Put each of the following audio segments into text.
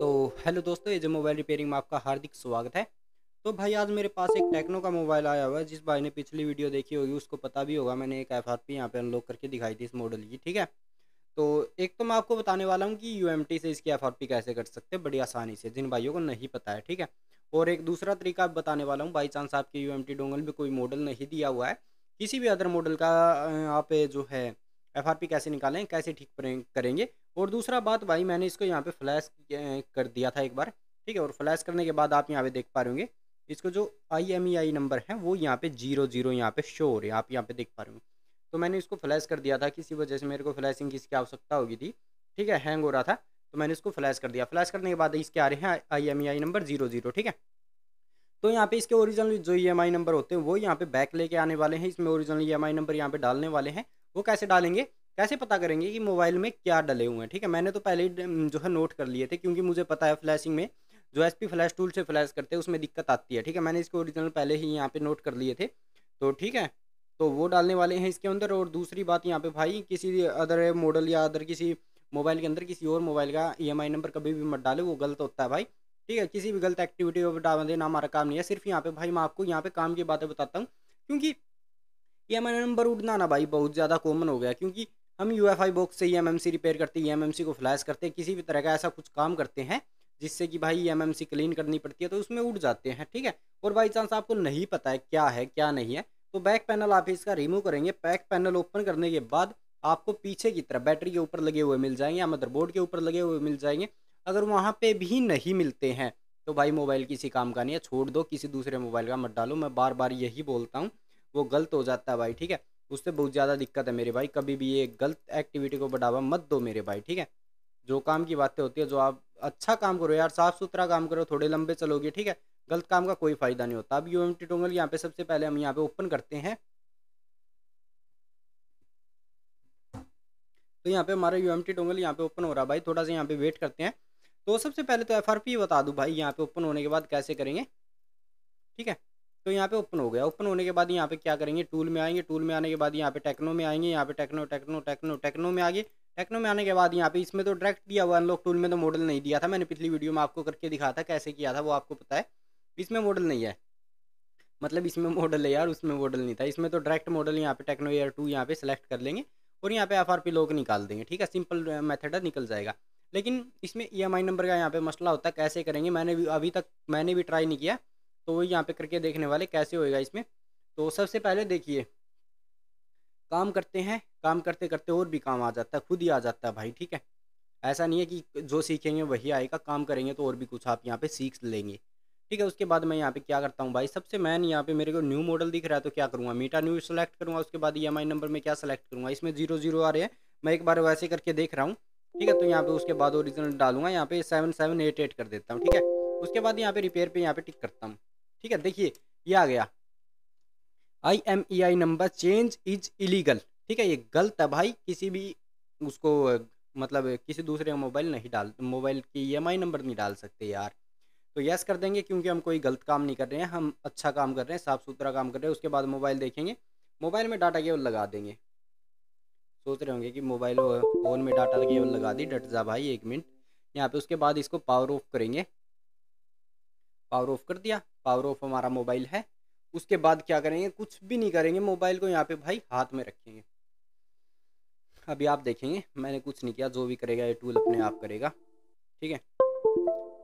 तो हेलो दोस्तों ये जो मोबाइल रिपेयरिंग में आपका हार्दिक स्वागत है तो भाई आज मेरे पास एक टेक्नो का मोबाइल आया हुआ है जिस भाई ने पिछली वीडियो देखी होगी उसको पता भी होगा मैंने एक एफ आर पी यहाँ पर अनलॉक करके दिखाई थी इस मॉडल की ठीक है तो एक तो मैं आपको बताने वाला हूँ कि यू से इसकी एफ आर पी कैसे कर सकते हैं बड़ी आसानी से जिन भाइयों को नहीं पता है ठीक है और एक दूसरा तरीका आप बताने वाला हूँ बाई चांस आपके यू एम टी डोंगल में कोई मॉडल नहीं दिया हुआ है किसी भी अदर मॉडल का आप जो है एफ आर पी कैसे निकालें कैसे ठीक करेंगे और दूसरा बात भाई मैंने इसको यहाँ पे फ्लैश कर दिया था एक बार ठीक है और फ्लैश करने के बाद आप यहाँ पे देख पा रहे होंगे इसको जो आई एम ई आई नंबर है वो यहाँ पे जीरो जीरो यहाँ पे शो हो रहे हैं आप यहाँ पे देख पा रहे होंगे तो मैंने इसको फ्लैश कर दिया था किसी वजह से मेरे को फ्लैशिंग की इसकी आवश्यकता होगी थी ठीक है हैंग हो रहा था तो मैंने इसको फ्लैश कर दिया फ्लैश करने के बाद इसके आ रहे हैं I M E I number zero zero ठीक है तो यहाँ पे इसके ओरिजिनल जो ई एम आई नंबर होते हैं वो यहाँ पे बैक लेके आने वाले हैं इसमें original E M I number यहाँ पे डालने वाले हैं वो कैसे डालेंगे कैसे पता करेंगे कि मोबाइल में क्या डले हुए हैं ठीक है मैंने तो पहले ही जो है नोट कर लिए थे क्योंकि मुझे पता है फ्लैशिंग में जो एस फ्लैश टूल से फ्लैश करते हैं उसमें दिक्कत आती है ठीक है मैंने इसके ओरिजिनल पहले ही यहाँ पे नोट कर लिए थे तो ठीक है तो वो डालने वाले हैं इसके अंदर और दूसरी बात यहाँ पे भाई किसी अदर मॉडल या अदर किसी मोबाइल के अंदर किसी और मोबाइल का ई e नंबर कभी भी मत डाले वो गलत होता है भाई ठीक है किसी भी गलत एक्टिविटी पर डाल देना हमारा काम नहीं है सिर्फ यहाँ पे भाई मैं आपको यहाँ पे काम की बातें बताता हूँ क्योंकि ई नंबर उठना ना भाई बहुत ज़्यादा कॉमन हो गया क्योंकि हम यू एफ आई बॉक्स से एम एम सी रिपेयर करते हैं एम e को फ्लैश करते हैं किसी भी तरह का ऐसा कुछ काम करते हैं जिससे कि भाई एम e क्लीन करनी पड़ती है तो उसमें उड़ जाते हैं ठीक है और बाई चांस आपको नहीं पता है क्या है क्या नहीं है तो बैक पैनल आप इसका रिमूव करेंगे बैक पैनल ओपन करने के बाद आपको पीछे की तरफ बैटरी के ऊपर लगे हुए मिल जाएंगे या मदरबोर्ड के ऊपर लगे हुए मिल जाएंगे अगर वहाँ पे भी नहीं मिलते हैं तो भाई मोबाइल किसी काम का नहीं है छोड़ दो किसी दूसरे मोबाइल का मत डालो मैं बार बार यही बोलता हूँ वो गलत हो जाता है भाई ठीक है उससे बहुत ज़्यादा दिक्कत है मेरे भाई कभी भी ये गलत एक्टिविटी को बढ़ावा मत दो मेरे भाई ठीक है जो काम की बातें होती है जो आप अच्छा काम करो यार साफ़ सुथरा काम करो थोड़े लंबे चलोगे ठीक है गलत काम का कोई फ़ायदा नहीं होता अब यू एम टी टोंगल यहाँ पे सबसे पहले हम यहाँ पे ओपन करते हैं तो यहाँ पे हमारा यू एम टी टोंगल यहाँ पे ओपन हो रहा भाई थोड़ा सा यहाँ पे वेट करते हैं तो सबसे पहले तो एफ आर पी बता दूँ भाई यहाँ पे ओपन होने के बाद कैसे करेंगे ठीक है तो यहाँ पे ओपन हो गया ओपन होने के बाद यहाँ पे क्या करेंगे टूल में आएंगे टूल में आने के बाद यहाँ पे टेक्नो में आएंगे यहाँ पे टेक्नो टेक्नो टेक्नो टेक्नो में आगे टेक्नो में आने के बाद यहाँ पे इसमें तो डायरेक्ट दिया हुआ अनलॉक टूल में तो मॉडल नहीं दिया था मैंने पिछली वीडियो में आपको करके दिखा था कैसे किया था वो आपको पता है इसमें मॉडल नहीं है मतलब इसमें मॉडल है यार उसमें मॉडल नहीं था इसमें तो डायरेक्ट मॉडल यहाँ पे टेक्नो एयर टू यहाँ पे सेलेक्ट कर लेंगे और यहाँ पे एफ आर पी लोग निकाल देंगे ठीक है सिंपल मेथड है निकल जाएगा लेकिन इसमें ई एम आई नंबर का यहाँ पे मसला होता है कैसे करेंगे मैंने भी अभी तक मैंने भी ट्राई नहीं किया तो वो यहाँ पे करके देखने वाले कैसे होएगा इसमें तो सबसे पहले देखिए काम करते हैं काम करते करते और भी काम आ जाता है खुद ही आ जाता है भाई ठीक है ऐसा नहीं है कि जो सीखेंगे वही आएगा काम करेंगे तो और भी कुछ आप यहाँ पे सीख लेंगे ठीक है उसके बाद मैं यहाँ पे क्या करता हूँ भाई सबसे मैन यहाँ पे मेरे को न्यू मॉडल दिख रहा है तो क्या करूँगा मीटा न्यू सेलेक्ट करूँगा उसके बाद ई नंबर में क्या सेलेक्ट करूँगा इसमें जीरो जीरो आ रहे हैं मैं एक बार वैसे करके देख रहा हूँ ठीक है तो यहाँ पे उसके बाद ओरिजिनल डालूंगा यहाँ पे सेवन सेवन एट एट कर देता हूँ ठीक है उसके बाद यहाँ पे रिपेयर पे यहाँ पे टिक करता हूँ ठीक है देखिए ये आ गया I M E I number change is illegal ठीक है ये गलत है भाई किसी भी उसको मतलब किसी दूसरे का मोबाइल नहीं डाल मोबाइल की ई एम आई नंबर नहीं डाल सकते यार तो यस कर देंगे क्योंकि हम कोई गलत काम नहीं कर रहे हैं हम अच्छा काम कर रहे हैं साफ़ सुथरा काम कर रहे हैं उसके बाद मोबाइल देखेंगे मोबाइल में डाटा केवल लगा देंगे सोच रहे होंगे कि मोबाइल फ़ोन में डाटा केवल लगा दी डट जा भाई एक मिनट यहाँ पे उसके बाद इसको पावर ऑफ करेंगे पावर ऑफ कर दिया पावर ऑफ हमारा मोबाइल है उसके बाद क्या करेंगे कुछ भी नहीं करेंगे मोबाइल को यहाँ पे भाई हाथ में रखेंगे अभी आप देखेंगे मैंने कुछ नहीं किया जो भी करेगा ये टूल अपने आप करेगा ठीक है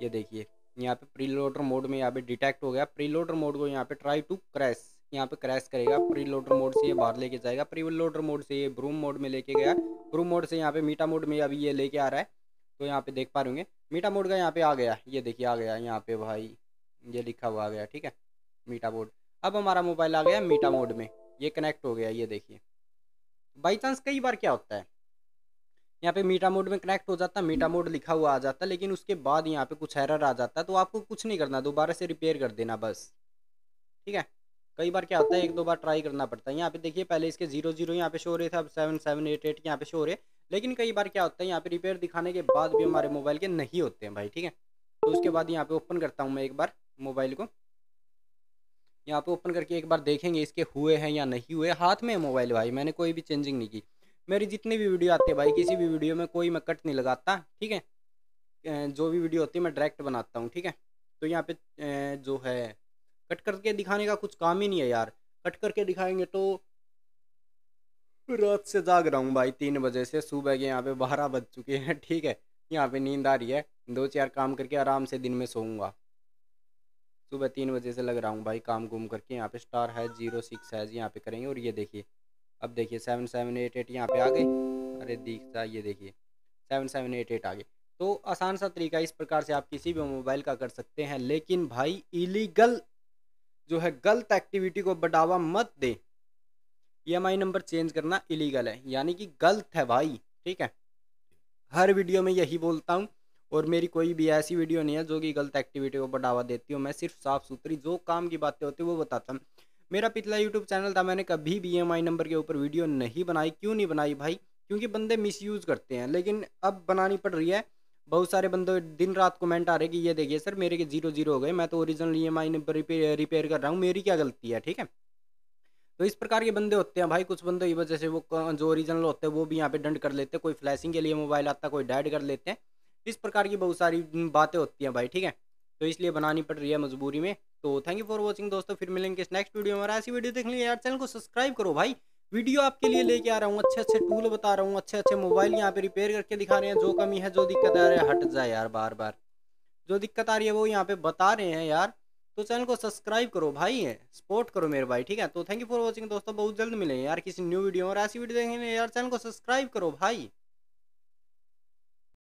ये देखिए यहाँ पे प्रीलोडर मोड में यहाँ पे डिटेक्ट हो गया प्रीलोडर मोड को यहाँ पे ट्राई टू क्रैश यहाँ पे क्रैश करेगा प्रीलोडर मोड से ये बाहर लेके जाएगा प्रीलोडर मोड से ये ब्रूम मोड में लेके गया ब्रूम मोड से यहाँ पे मीटा मोड में अभी ये लेके आ रहा है तो यहाँ पे देख पा रहे होंगे मीटा मोड का यहाँ पे आ गया ये देखिए आ गया यहाँ पे भाई ये लिखा हुआ आ गया ठीक है मीटा बोर्ड अब हमारा मोबाइल आ गया मीटा मोड में ये कनेक्ट हो गया ये देखिए बाई चांस कई बार क्या होता है यहाँ पे मीटा मोड में कनेक्ट हो जाता है मीटा मोड लिखा हुआ आ जाता है लेकिन उसके बाद यहाँ पे कुछ एरर आ जाता है तो आपको कुछ नहीं करना दोबारा से रिपेयर कर देना बस ठीक है कई बार क्या होता है एक दो बार ट्राई करना पड़ता है यहाँ पे देखिए पहले इसके जीरो जीरो यहाँ पे शो रहे थे अब सेवन सेवन एट एट यहाँ पे शो रहे लेकिन कई बार क्या होता है यहाँ पे रिपेयर दिखाने के बाद भी हमारे मोबाइल के नहीं होते हैं भाई ठीक है तो उसके बाद यहाँ पे ओपन करता हूँ मैं एक बार मोबाइल को यहाँ पे ओपन करके एक बार देखेंगे इसके हुए हैं या नहीं हुए हाथ में मोबाइल भाई मैंने कोई भी चेंजिंग नहीं की मेरी जितनी भी वीडियो आती है भाई किसी भी वीडियो में कोई मैं कट नहीं लगाता ठीक है जो भी वीडियो होती है मैं डायरेक्ट बनाता हूँ ठीक है तो यहाँ पे जो है कट करके दिखाने का कुछ काम ही नहीं है यार कट करके दिखाएंगे तो रात से जाग रहा हूँ भाई तीन बजे से सुबह के यहाँ पे बारह बज चुके हैं ठीक है यहाँ पे नींद आ रही है दो चार काम करके आराम से दिन में सोऊंगा सुबह तीन बजे से लग रहा हूँ भाई काम घूम करके यहाँ पे स्टार है जीरो सिक्स है यहाँ पे करेंगे और ये देखिए अब देखिए सेवन सेवन एट एट यहाँ पे आ गए अरे दीक्षा ये देखिए सेवन सेवन एट एट आ गए तो आसान सा तरीका इस प्रकार से आप किसी भी मोबाइल का कर सकते हैं लेकिन भाई इलीगल जो है गलत एक्टिविटी को बढ़ावा मत दे ई नंबर चेंज करना इलीगल है यानी कि गलत है भाई ठीक है हर वीडियो में यही बोलता हूँ और मेरी कोई भी ऐसी वीडियो नहीं है जो कि गलत एक्टिविटी को बढ़ावा देती हूँ मैं सिर्फ साफ़ सुथरी जो काम की बातें होती है वो बताता हूँ मेरा पिछला यूट्यूब चैनल था मैंने कभी भी ई नंबर के ऊपर वीडियो नहीं बनाई क्यों नहीं बनाई भाई क्योंकि बंदे मिस करते हैं लेकिन अब बनानी पड़ रही है बहुत सारे बंदे दिन रात कमेंट आ रहे कि ये देखिए सर मेरे के जीरो जीरो हो गए मैं तो original E M I repair repair कर रहा हूँ मेरी क्या गलती है ठीक है तो इस प्रकार के बंदे होते हैं भाई कुछ बंदों की वजह से वो जो ओरिजिनल होते हैं वो भी यहाँ पे डंड कर लेते हैं कोई फ्लैशिंग के लिए मोबाइल आता है कोई डैड कर लेते हैं इस प्रकार की बहुत सारी बातें होती हैं भाई ठीक है तो इसलिए बनानी पड़ रही है मजबूरी में तो थैंक यू फॉर वॉचिंग दोस्तों फिर मिलेंगे इस नेक्स्ट वीडियो में ऐसी वीडियो देख लीजिए यार चैनल को सब्सक्राइब करो भाई वीडियो आपके लिए लेके आ रहा हूँ अच्छे अच्छे टूल बता रहा हूँ अच्छे अच्छे मोबाइल यहाँ पे रिपेयर करके दिखा रहे हैं जो कमी है जो दिक्कत आ रही है हट जाए यार बार बार जो दिक्कत आ रही है वो यहाँ पे बता रहे हैं यार तो चैनल को सब्सक्राइब करो भाई सपोर्ट करो मेरे भाई ठीक है तो थैंक यू फॉर वॉचिंग दोस्तों बहुत जल्द मिलेंगे यार किसी न्यू वीडियो और ऐसी वीडियो देखेंगे यार चैनल को सब्सक्राइब करो भाई